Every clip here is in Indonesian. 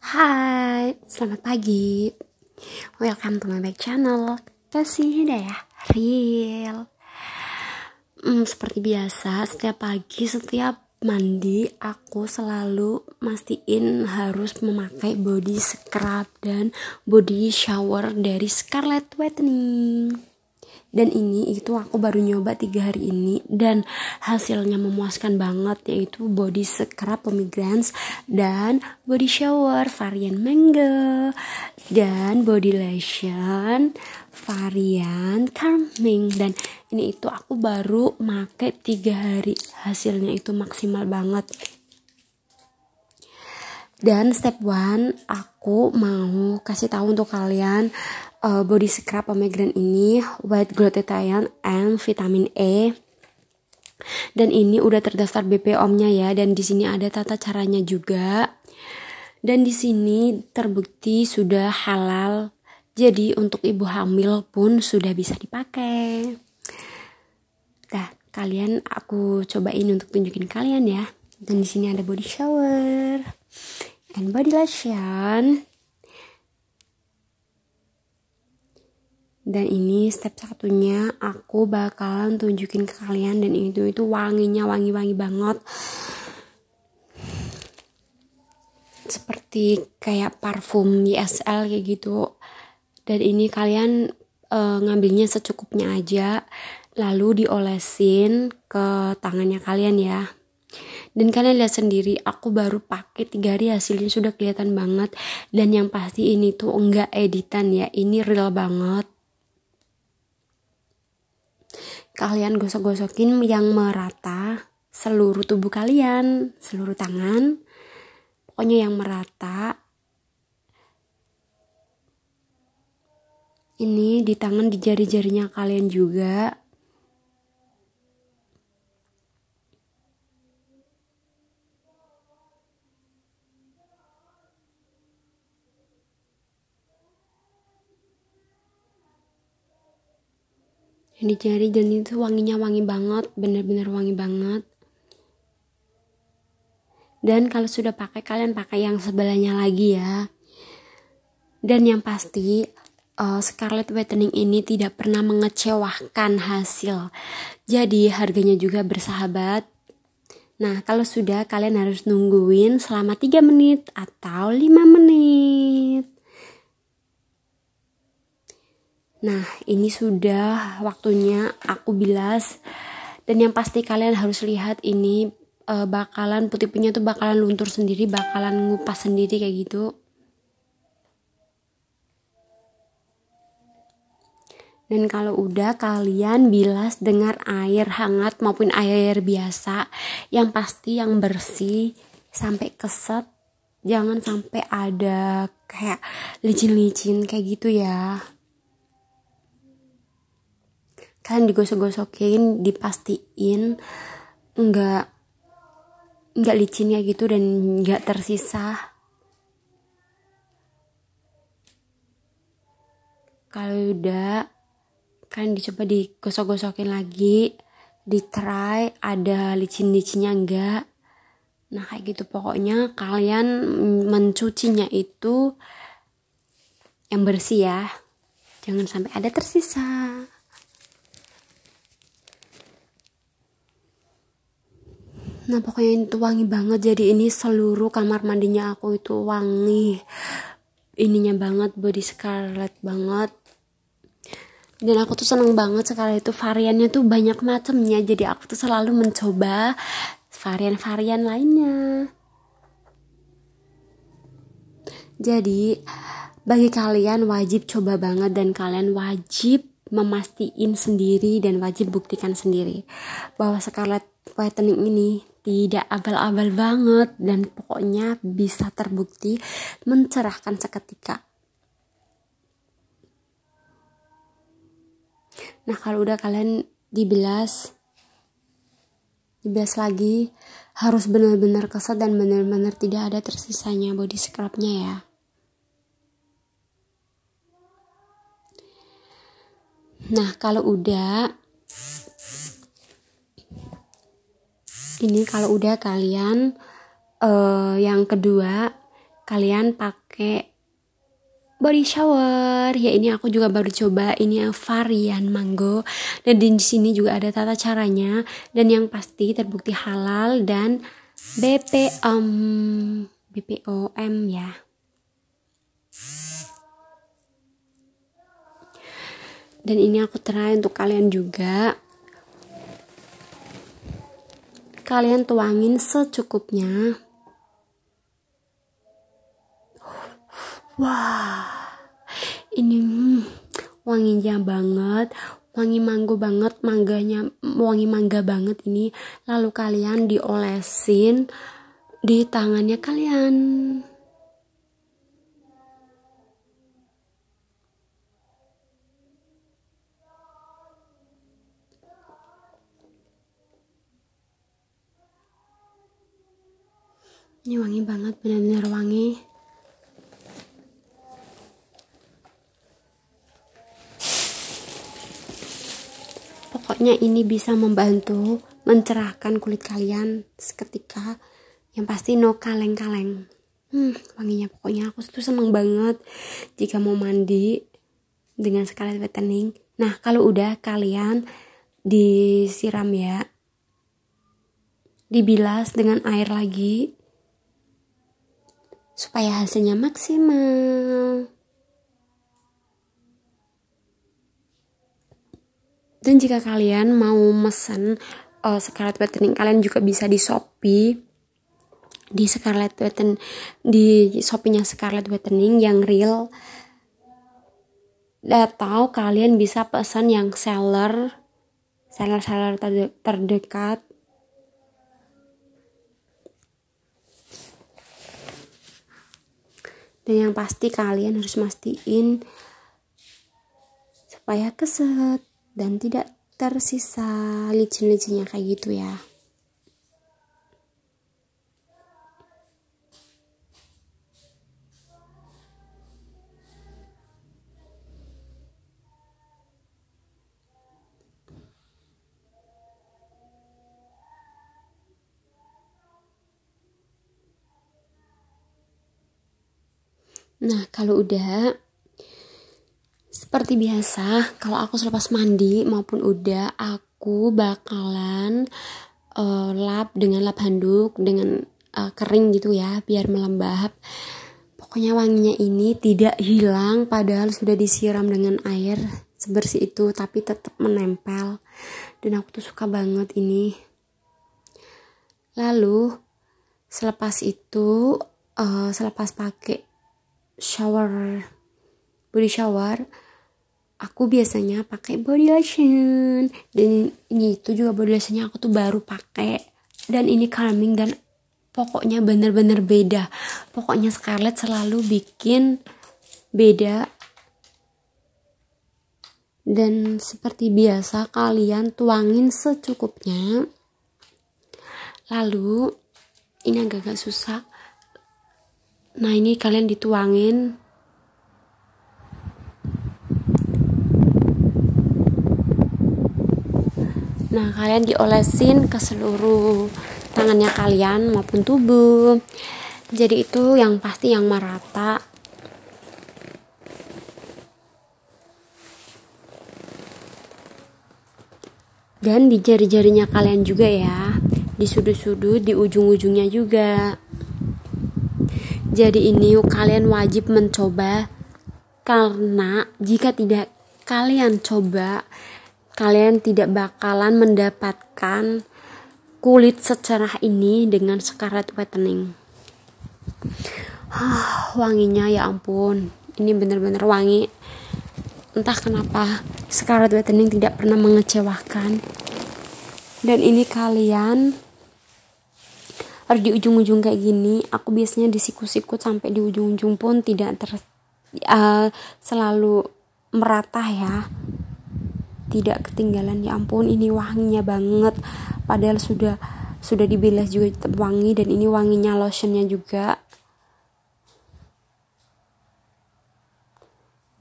Hai, selamat pagi. Welcome to my back channel. Kasih hidayah real. Hmm, seperti biasa, setiap pagi, setiap mandi, aku selalu mastiin harus memakai body scrub dan body shower dari Scarlett Whitening dan ini itu aku baru nyoba tiga hari ini dan hasilnya memuaskan banget yaitu body scrub pomegranates dan body shower varian mango dan body lotion varian calming dan ini itu aku baru make tiga hari hasilnya itu maksimal banget dan step one, aku mau kasih tahu untuk kalian uh, body scrub pomegranate ini white glutathione and vitamin E. Dan ini udah terdaftar BPOM-nya ya dan di sini ada tata caranya juga. Dan di sini terbukti sudah halal. Jadi untuk ibu hamil pun sudah bisa dipakai. Nah, kalian aku cobain untuk tunjukin kalian ya. Dan di sini ada body shower and body lotion. Dan ini step satunya aku bakalan tunjukin ke kalian dan itu itu wanginya wangi-wangi banget. Seperti kayak parfum YSL kayak gitu. Dan ini kalian e, ngambilnya secukupnya aja lalu diolesin ke tangannya kalian ya. Dan kalian lihat sendiri, aku baru pakai tiga hari hasilnya sudah kelihatan banget. Dan yang pasti ini tuh enggak editan ya, ini real banget. Kalian gosok-gosokin yang merata seluruh tubuh kalian, seluruh tangan. Pokoknya yang merata. Ini di tangan di jari-jarinya kalian juga yang dicari dan itu wanginya wangi banget bener-bener wangi banget dan kalau sudah pakai kalian pakai yang sebelahnya lagi ya dan yang pasti uh, Scarlet Whitening ini tidak pernah mengecewakan hasil jadi harganya juga bersahabat Nah, kalau sudah kalian harus nungguin selama 3 menit atau 5 menit. Nah, ini sudah waktunya aku bilas. Dan yang pasti kalian harus lihat ini uh, bakalan putih-putihnya tuh bakalan luntur sendiri, bakalan ngupas sendiri kayak gitu. Dan kalau udah kalian bilas dengan air hangat maupun air biasa yang pasti yang bersih sampai keset jangan sampai ada kayak licin-licin kayak gitu ya kan digosok-gosokin dipastiin nggak nggak licin ya gitu dan nggak tersisa kalau udah kan dicoba digosok-gosokin lagi di try ada licin-licinnya enggak nah kayak gitu pokoknya kalian mencucinya itu yang bersih ya jangan sampai ada tersisa nah pokoknya itu wangi banget jadi ini seluruh kamar mandinya aku itu wangi ininya banget body scarlet banget dan aku tuh seneng banget sekali itu variannya tuh banyak macemnya jadi aku tuh selalu mencoba varian-varian lainnya jadi bagi kalian wajib coba banget dan kalian wajib memastiin sendiri dan wajib buktikan sendiri bahwa scarlet Whitening ini tidak abal-abal banget dan pokoknya bisa terbukti mencerahkan seketika nah kalau udah kalian dibilas, dibilas lagi harus benar-benar kesat dan benar-benar tidak ada tersisanya body scrubnya ya Nah, kalau udah Ini kalau udah kalian uh, yang kedua kalian pakai body shower ya ini aku juga baru coba ini varian mango dan di sini juga ada tata caranya dan yang pasti terbukti halal dan BPOM BPOM ya dan ini aku try untuk kalian juga Kalian tuangin secukupnya. Wah, ini hmm, wanginya banget, wangi mangga banget, mangganya wangi mangga banget ini. Lalu kalian diolesin di tangannya kalian. ini wangi banget benar-benar wangi pokoknya ini bisa membantu mencerahkan kulit kalian seketika yang pasti no kaleng-kaleng hmm, wanginya pokoknya aku tuh seneng banget jika mau mandi dengan sekali whitening nah kalau udah kalian disiram ya dibilas dengan air lagi supaya hasilnya maksimal. Dan jika kalian mau mesen uh, Scarlet Whitening, kalian juga bisa di Shopee di Scarlet Whitening di Shopee-nya Scarlet Whitening yang real atau kalian bisa pesan yang seller seller-seller terdekat dan yang pasti kalian harus mastiin supaya keset dan tidak tersisa licin-licinnya kayak gitu ya Nah, kalau udah seperti biasa, kalau aku selepas mandi maupun udah aku bakalan uh, lap dengan lap handuk dengan uh, kering gitu ya, biar melembab. Pokoknya wanginya ini tidak hilang padahal sudah disiram dengan air sebersih itu tapi tetap menempel dan aku tuh suka banget ini lalu selepas itu uh, selepas pakai shower body shower aku biasanya pakai body lotion dan ini itu juga body lotionnya aku tuh baru pakai dan ini calming dan pokoknya bener-bener beda pokoknya Scarlett selalu bikin beda dan seperti biasa kalian tuangin secukupnya lalu ini agak-agak susah Nah ini kalian dituangin Nah kalian diolesin ke seluruh tangannya kalian maupun tubuh Jadi itu yang pasti yang merata dan di jari-jarinya kalian juga ya di sudut-sudut di ujung-ujungnya juga jadi ini kalian wajib mencoba karena jika tidak kalian coba kalian tidak bakalan mendapatkan kulit secerah ini dengan scarlet whitening huh, wanginya ya ampun ini benar-benar wangi entah kenapa scarlet whitening tidak pernah mengecewakan dan ini kalian harus di ujung-ujung kayak gini aku biasanya siku-siku sampai di ujung-ujung pun tidak ter uh, selalu merata ya tidak ketinggalan ya ampun ini wanginya banget padahal sudah sudah dibilas juga tetap wangi dan ini wanginya lotionnya juga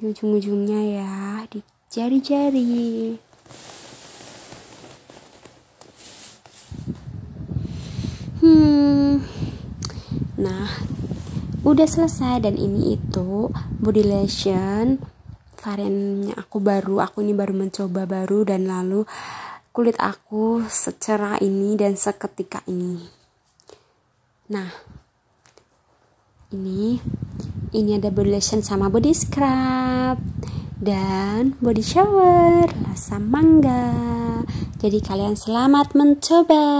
di ujung-ujungnya ya di jari-jari Nah, udah selesai dan ini itu body lotion variannya aku baru aku ini baru mencoba baru dan lalu kulit aku secerah ini dan seketika ini nah ini ini ada body lotion sama body scrub dan body shower rasa mangga jadi kalian selamat mencoba